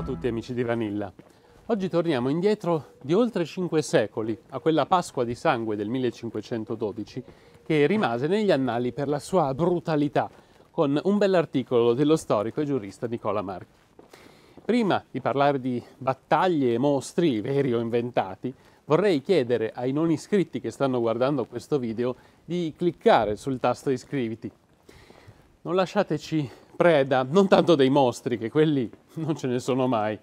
Ciao a tutti amici di Vanilla. Oggi torniamo indietro di oltre 5 secoli a quella Pasqua di sangue del 1512 che rimase negli annali per la sua brutalità con un bell'articolo dello storico e giurista Nicola Marchi. Prima di parlare di battaglie e mostri veri o inventati, vorrei chiedere ai non iscritti che stanno guardando questo video di cliccare sul tasto iscriviti. Non lasciateci preda non tanto dei mostri, che quelli non ce ne sono mai,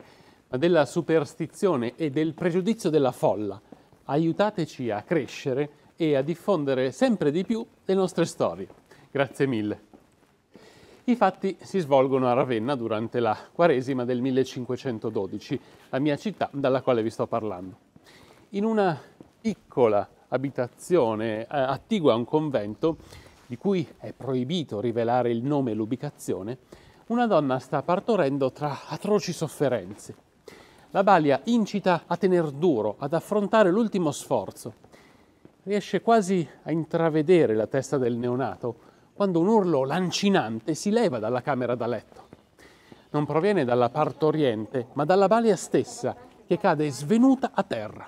ma della superstizione e del pregiudizio della folla. Aiutateci a crescere e a diffondere sempre di più le nostre storie. Grazie mille. I fatti si svolgono a Ravenna durante la Quaresima del 1512, la mia città dalla quale vi sto parlando. In una piccola abitazione eh, attigua a un convento di cui è proibito rivelare il nome e l'ubicazione, una donna sta partorendo tra atroci sofferenze. La balia incita a tener duro, ad affrontare l'ultimo sforzo. Riesce quasi a intravedere la testa del neonato quando un urlo lancinante si leva dalla camera da letto. Non proviene dalla partoriente, ma dalla balia stessa, che cade svenuta a terra.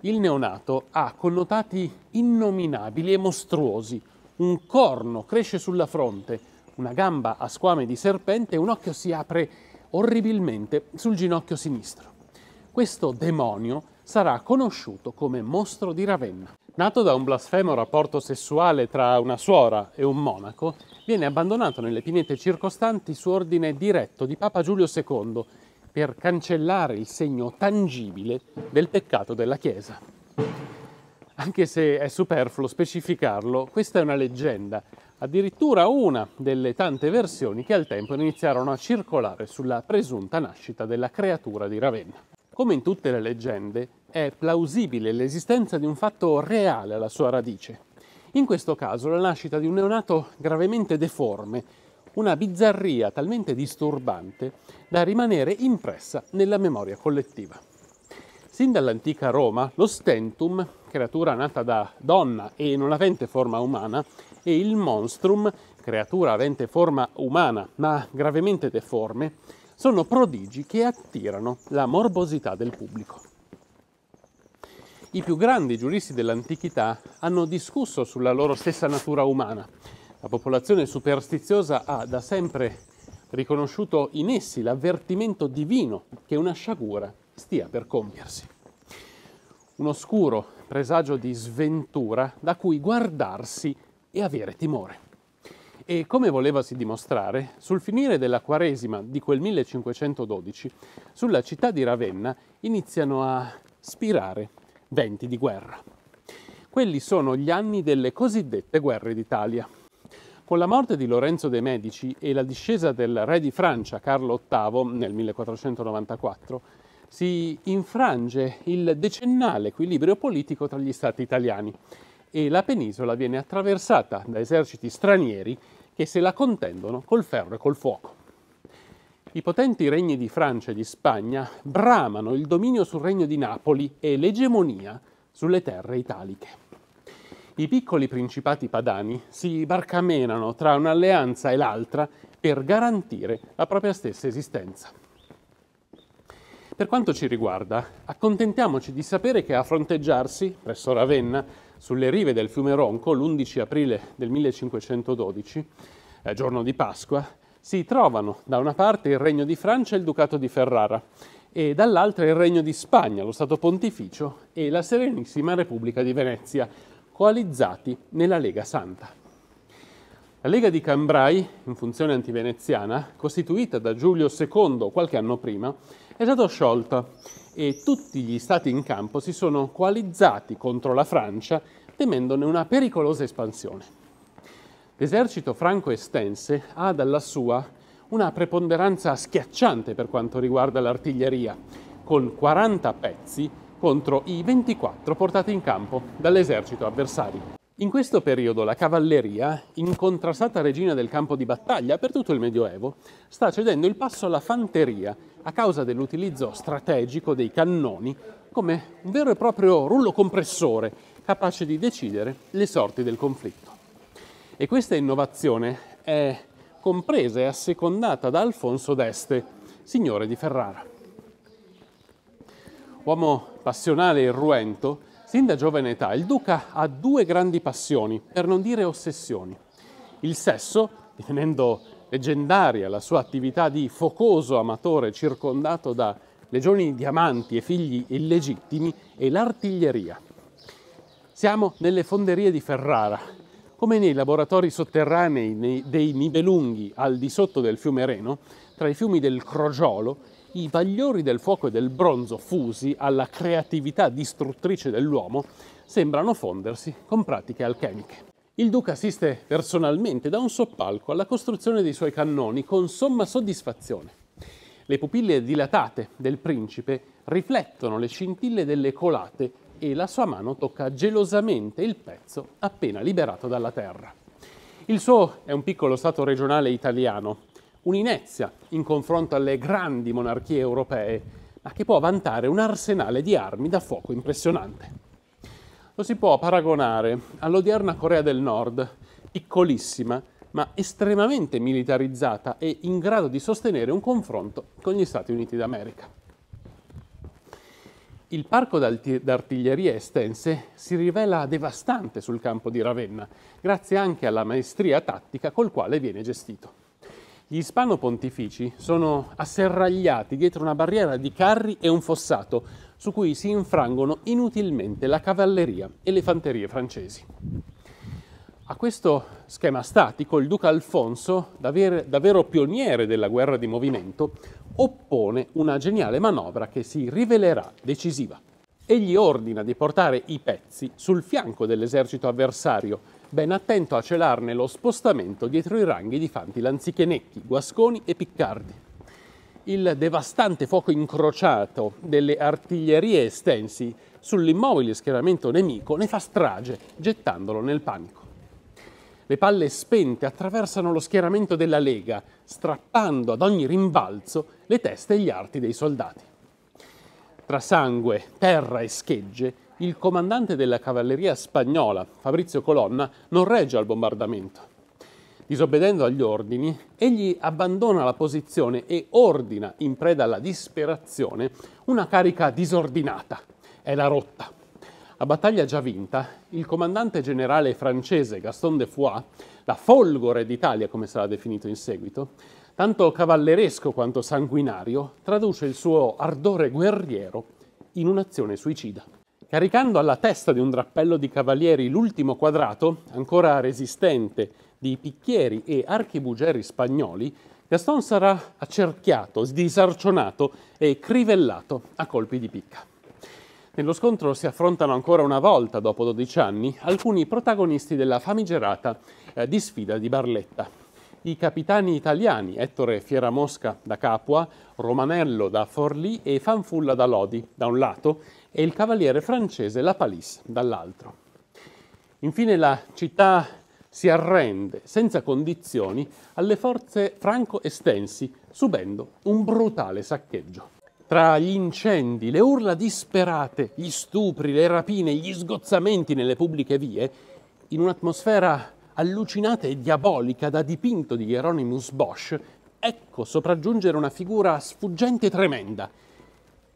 Il neonato ha connotati innominabili e mostruosi, un corno cresce sulla fronte, una gamba a squame di serpente e un occhio si apre orribilmente sul ginocchio sinistro. Questo demonio sarà conosciuto come mostro di Ravenna. Nato da un blasfemo rapporto sessuale tra una suora e un monaco, viene abbandonato nelle pinete circostanti su ordine diretto di Papa Giulio II per cancellare il segno tangibile del peccato della Chiesa anche se è superfluo specificarlo, questa è una leggenda, addirittura una delle tante versioni che al tempo iniziarono a circolare sulla presunta nascita della creatura di Ravenna. Come in tutte le leggende, è plausibile l'esistenza di un fatto reale alla sua radice. In questo caso la nascita di un neonato gravemente deforme, una bizzarria talmente disturbante da rimanere impressa nella memoria collettiva. Sin dall'antica Roma, lo stentum creatura nata da donna e non avente forma umana, e il monstrum, creatura avente forma umana ma gravemente deforme, sono prodigi che attirano la morbosità del pubblico. I più grandi giuristi dell'antichità hanno discusso sulla loro stessa natura umana. La popolazione superstiziosa ha da sempre riconosciuto in essi l'avvertimento divino che una sciagura stia per compiersi un oscuro presagio di sventura da cui guardarsi e avere timore. E come volevasi dimostrare, sul finire della Quaresima di quel 1512, sulla città di Ravenna iniziano a spirare venti di guerra. Quelli sono gli anni delle cosiddette guerre d'Italia. Con la morte di Lorenzo de' Medici e la discesa del re di Francia Carlo VIII nel 1494, si infrange il decennale equilibrio politico tra gli stati italiani e la penisola viene attraversata da eserciti stranieri che se la contendono col ferro e col fuoco. I potenti regni di Francia e di Spagna bramano il dominio sul regno di Napoli e l'egemonia sulle terre italiche. I piccoli principati padani si barcamenano tra un'alleanza e l'altra per garantire la propria stessa esistenza. Per quanto ci riguarda, accontentiamoci di sapere che a fronteggiarsi, presso Ravenna, sulle rive del fiume Ronco, l'11 aprile del 1512, eh, giorno di Pasqua, si trovano da una parte il Regno di Francia e il Ducato di Ferrara e dall'altra il Regno di Spagna, lo Stato Pontificio e la Serenissima Repubblica di Venezia, coalizzati nella Lega Santa. La Lega di Cambrai, in funzione antiveneziana, costituita da Giulio II qualche anno prima, è stata sciolta e tutti gli stati in campo si sono coalizzati contro la Francia temendone una pericolosa espansione. L'esercito franco-estense ha dalla sua una preponderanza schiacciante per quanto riguarda l'artiglieria, con 40 pezzi contro i 24 portati in campo dall'esercito avversario. In questo periodo la cavalleria, incontrastata regina del campo di battaglia per tutto il Medioevo, sta cedendo il passo alla fanteria a causa dell'utilizzo strategico dei cannoni come un vero e proprio rullo compressore capace di decidere le sorti del conflitto. E questa innovazione è compresa e assecondata da Alfonso d'Este, signore di Ferrara. Uomo passionale e ruento, Sin da giovane età il duca ha due grandi passioni, per non dire ossessioni. Il sesso, divenendo leggendaria la sua attività di focoso amatore circondato da legioni di diamanti e figli illegittimi, e l'artiglieria. Siamo nelle fonderie di Ferrara. Come nei laboratori sotterranei dei Nibelunghi al di sotto del fiume Reno, tra i fiumi del Crogiolo i bagliori del fuoco e del bronzo fusi alla creatività distruttrice dell'uomo sembrano fondersi con pratiche alchemiche. Il duca assiste personalmente da un soppalco alla costruzione dei suoi cannoni con somma soddisfazione. Le pupille dilatate del principe riflettono le scintille delle colate e la sua mano tocca gelosamente il pezzo appena liberato dalla terra. Il suo è un piccolo stato regionale italiano, un'inezia in confronto alle grandi monarchie europee, ma che può vantare un arsenale di armi da fuoco impressionante. Lo si può paragonare all'odierna Corea del Nord, piccolissima, ma estremamente militarizzata e in grado di sostenere un confronto con gli Stati Uniti d'America. Il parco d'artiglieria estense si rivela devastante sul campo di Ravenna, grazie anche alla maestria tattica col quale viene gestito. Gli ispano-pontifici sono asserragliati dietro una barriera di carri e un fossato su cui si infrangono inutilmente la cavalleria e le fanterie francesi. A questo schema statico il duca Alfonso, davvero pioniere della guerra di movimento, oppone una geniale manovra che si rivelerà decisiva. Egli ordina di portare i pezzi sul fianco dell'esercito avversario, ben attento a celarne lo spostamento dietro i ranghi di fanti Lanzichenecchi, Guasconi e Piccardi. Il devastante fuoco incrociato delle artiglierie estensi sull'immobile schieramento nemico ne fa strage, gettandolo nel panico. Le palle spente attraversano lo schieramento della Lega, strappando ad ogni rimbalzo le teste e gli arti dei soldati. Tra sangue, terra e schegge, il comandante della cavalleria spagnola, Fabrizio Colonna, non regge al bombardamento. Disobbedendo agli ordini, egli abbandona la posizione e ordina, in preda alla disperazione, una carica disordinata. È la rotta. A battaglia già vinta, il comandante generale francese Gaston de Foix, la folgore d'Italia come sarà definito in seguito, tanto cavalleresco quanto sanguinario, traduce il suo ardore guerriero in un'azione suicida. Caricando alla testa di un drappello di cavalieri l'ultimo quadrato, ancora resistente, di picchieri e archibugeri spagnoli, Gaston sarà accerchiato, disarcionato e crivellato a colpi di picca. Nello scontro si affrontano ancora una volta, dopo 12 anni, alcuni protagonisti della famigerata eh, disfida di Barletta, i capitani italiani Ettore Fieramosca da Capua, Romanello da Forlì e Fanfulla da Lodi da un lato e il cavaliere francese La Palisse dall'altro. Infine la città si arrende senza condizioni alle forze franco-estensi subendo un brutale saccheggio. Tra gli incendi, le urla disperate, gli stupri, le rapine, gli sgozzamenti nelle pubbliche vie, in un'atmosfera allucinata e diabolica da dipinto di Hieronymus Bosch, ecco sopraggiungere una figura sfuggente e tremenda.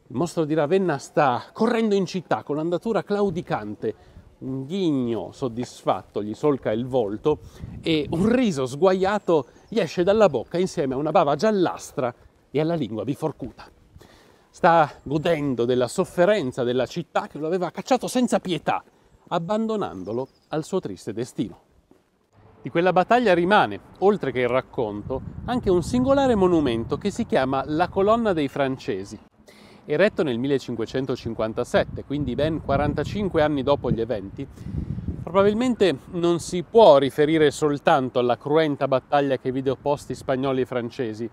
Il mostro di Ravenna sta correndo in città con andatura claudicante, un ghigno soddisfatto gli solca il volto e un riso sguaiato gli esce dalla bocca insieme a una bava giallastra e alla lingua biforcuta. Sta godendo della sofferenza della città che lo aveva cacciato senza pietà, abbandonandolo al suo triste destino. Di quella battaglia rimane, oltre che il racconto, anche un singolare monumento che si chiama La Colonna dei Francesi. Eretto nel 1557, quindi ben 45 anni dopo gli eventi, probabilmente non si può riferire soltanto alla cruenta battaglia che vide opposti spagnoli e francesi,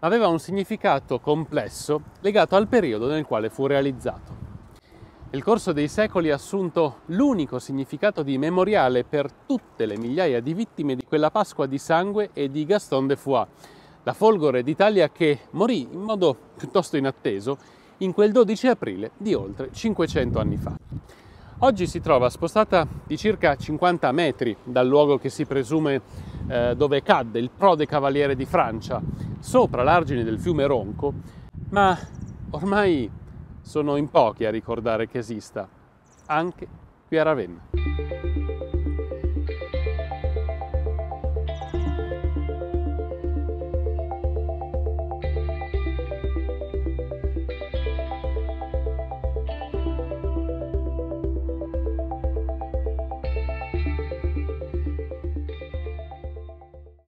ma aveva un significato complesso legato al periodo nel quale fu realizzato. Nel corso dei secoli ha assunto l'unico significato di memoriale per tutte le migliaia di vittime di quella Pasqua di sangue e di Gaston de Foix, la folgore d'Italia che morì in modo piuttosto inatteso in quel 12 aprile di oltre 500 anni fa. Oggi si trova spostata di circa 50 metri dal luogo che si presume eh, dove cadde il prode cavaliere di Francia, sopra l'argine del fiume Ronco, ma ormai sono in pochi a ricordare che esista, anche qui a Ravenna.